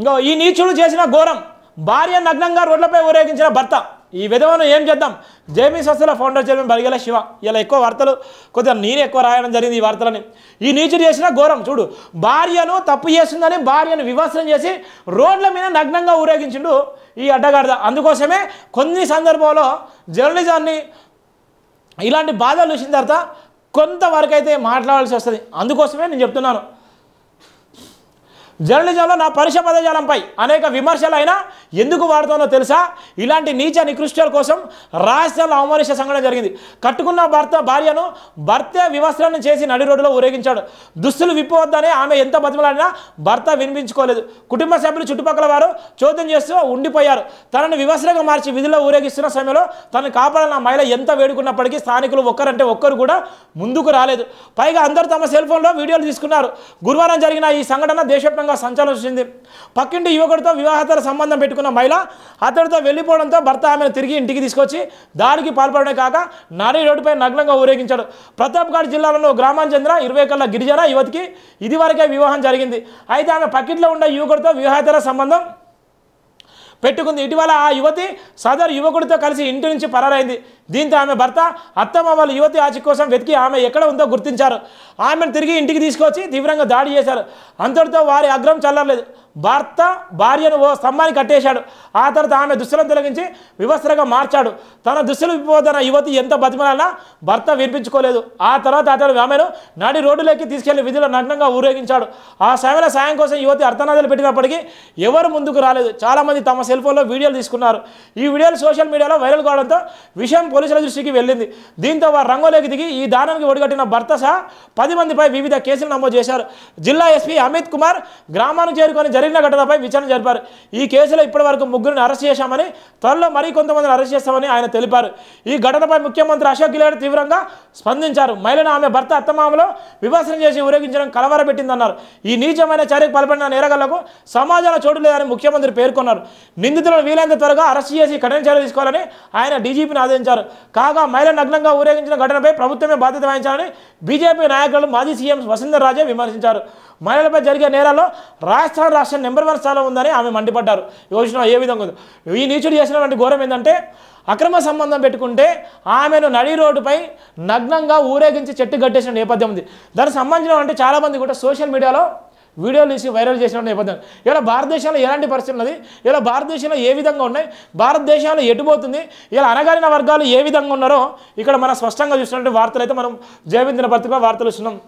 ఇంకో ఈ నీచుడు చేసిన ఘోరం భార్య నగ్నంగా రోడ్లపై ఊరేగించిన భర్త ఈ విధమైన ఏం చేద్దాం జేమీ సంస్థల ఫౌండర్ చైర్మన్ బలిగల శివ ఇలా ఎక్కువ వార్తలు కొద్దిగా నేను ఎక్కువ రాయడం జరిగింది ఈ వార్తలని ఈ నీచుడు చేసిన ఘోరం చూడు భార్యను తప్పు చేస్తుందని భార్యను వివసనం చేసి రోడ్ల మీద నగ్నంగా ఊరేగించుడు ఈ అడ్డగాడిద అందుకోసమే కొన్ని సందర్భాల్లో జర్నలిజాన్ని ఇలాంటి బాధలు చూసిన తర్వాత కొంతవరకు అయితే మాట్లాడాల్సి వస్తుంది అందుకోసమే నేను చెప్తున్నాను జర్నలిజంలో నా పరుష పదజాలంపై అనేక అయినా ఎందుకు వాడుతుందో తెలుసా ఇలాంటి నీచ నికృష్టాల కోసం రాజస్థాన్లో అవమానిష సంఘటన జరిగింది కట్టుకున్న భర్త భార్యను భర్త వివస్త్రాన్ని చేసి నడి రోడ్డులో ఊరేగించాడు దుస్తులు విప్పవద్దనే ఆమె ఎంత బతిమలాడినా భర్త వినిపించుకోలేదు కుటుంబ సభ్యులు చుట్టుపక్కల వారు చోద్యం చేస్తూ ఉండిపోయారు తనను వివస్త్రంగా మార్చి విధిలో ఊరేగిస్తున్న సమయంలో తనను కాపాడాలన్న మహిళ ఎంత వేడుకున్నప్పటికీ స్థానికులు ఒక్కరంటే ఒక్కరు కూడా ముందుకు రాలేదు పైగా అందరూ తమ సెల్ ఫోన్లో వీడియోలు తీసుకున్నారు గురువారం జరిగిన ఈ సంఘటన దేశవ్యాప్తంగా తీవ్రంగా సంచలనం వచ్చింది పక్కింటి యువకుడితో వివాహేతర సంబంధం పెట్టుకున్న మహిళ అతడితో వెళ్ళిపోవడంతో భర్త ఆమెను తిరిగి ఇంటికి తీసుకొచ్చి దాడికి పాల్పడమే కాక నారీ రోడ్డుపై నగ్నంగా ఊరేగించాడు ప్రతాప్గఢ్ జిల్లాలో గ్రామానికి చెందిన ఇరవై కళ్ళ గిరిజన యువతికి ఇదివరకే వివాహం జరిగింది అయితే ఆమె పక్కింట్లో ఉన్న యువకుడితో వివాహేతర సంబంధం పెట్టుకుంది ఇటీవల ఆ యువతి సదరు యువకుడితో కలిసి ఇంటి నుంచి పరారైంది దీంతో ఆమె భర్త అత్తమ్మ వాళ్ళ యువతి ఆచి కోసం వెతికి ఆమె ఎక్కడ ఉందో గుర్తించారు ఆమెను తిరిగి ఇంటికి తీసుకొచ్చి తీవ్రంగా దాడి చేశారు అంతటితో వారి అగ్రం చల్లలేదు భర్త భార్యను ఓ స్తంభానికి కట్టేశాడు ఆ తర్వాత ఆమె దుస్తులను తొలగించి వివస్త్రగా మార్చాడు తన దుస్తులు విపోతున్న యువతి ఎంత బతిమలన్నా భర్త వినిపించుకోలేదు ఆ తర్వాత అతను ఆమెను నడి రోడ్డులోకి తీసుకెళ్లి విధులు నగ్నంగా ఊరేగించాడు ఆ సమయంలో సాయం కోసం యువతి అర్థనాదులు పెట్టినప్పటికీ ఎవరు ముందుకు రాలేదు చాలామంది తమ సెల్ ఫోన్లో వీడియోలు తీసుకున్నారు ఈ వీడియోలు సోషల్ మీడియాలో వైరల్ కావడంతో విషయం పోలీసుల దృష్టికి వెళ్ళింది దీంతో వారు రంగంలోకి దిగి ఈ దానానికి ఒడిగట్టిన భర్త సహా పది మందిపై వివిధ కేసులు నమోదు చేశారు జిల్లా ఎస్పీ అమిత్ కుమార్ గ్రామానికి చేరుకొని జరిగిన ఘటనపై విచారణ జరిపారు ఈ కేసులో ఇప్పటివరకు ముగ్గురిని అరెస్ట్ చేశామని త్వరలో మరి కొంతమందిని అరెస్ట్ చేస్తామని ఆయన తెలిపారు ఈ ఘటనపై ముఖ్యమంత్రి అశోక్ గెహ్లాట్ తీవ్రంగా స్పందించారు మహిళను ఆమె భర్త అత్తమామలో విమర్శనం చేసి ఊరేగించడం కలవరపెట్టిందన్నారు ఈ నీచమైన చర్యకు పాల్పడిన నేరగాళ్లకు సమాజంలో చోటు లేదని ముఖ్యమంత్రి పేర్కొన్నారు నిందితులను వీలైనంత త్వరగా అరెస్ట్ చేసి కఠిన చర్యలు తీసుకోవాలని ఆయన డీజీపీని ఆదేశించారు కాగా మహిళ నగ్నంగా ఊరేగించిన ఘటనపై ప్రభుత్వమే బాధ్యత వహించాలని బీజేపీ నాయకులు మాజీ సీఎం వసుంధర రాజే విమర్శించారు మహిళలపై జరిగే నేరాల్లో రాజస్థాన్ రాష్ట్రం నెంబర్ వన్ స్థానం ఉందని ఆమె మండిపడ్డారు యోచన ఏ విధంగా ఉంది ఈ నీచుడు చేసినటువంటి ఘోరం ఏంటంటే అక్రమ సంబంధం పెట్టుకుంటే ఆమెను నడి రోడ్డుపై నగ్నంగా ఊరేగించి చెట్టు కట్టేసిన నేపథ్యం ఉంది దానికి సంబంధించిన అంటే చాలామంది కూడా సోషల్ మీడియాలో వీడియోలు తీసి వైరల్ చేసిన నేపథ్యం ఇలా భారతదేశంలో ఎలాంటి పరిస్థితి ఉన్నది ఇలా భారతదేశంలో ఏ విధంగా ఉన్నాయి భారతదేశంలో ఎటుపోతుంది ఇలా అనగారిన వర్గాలు ఏ విధంగా ఉన్నారో ఇక్కడ మనం స్పష్టంగా చూసినటువంటి వార్తలు అయితే మనం జయవిందిన పత్రిక వార్తలు ఇస్తున్నాం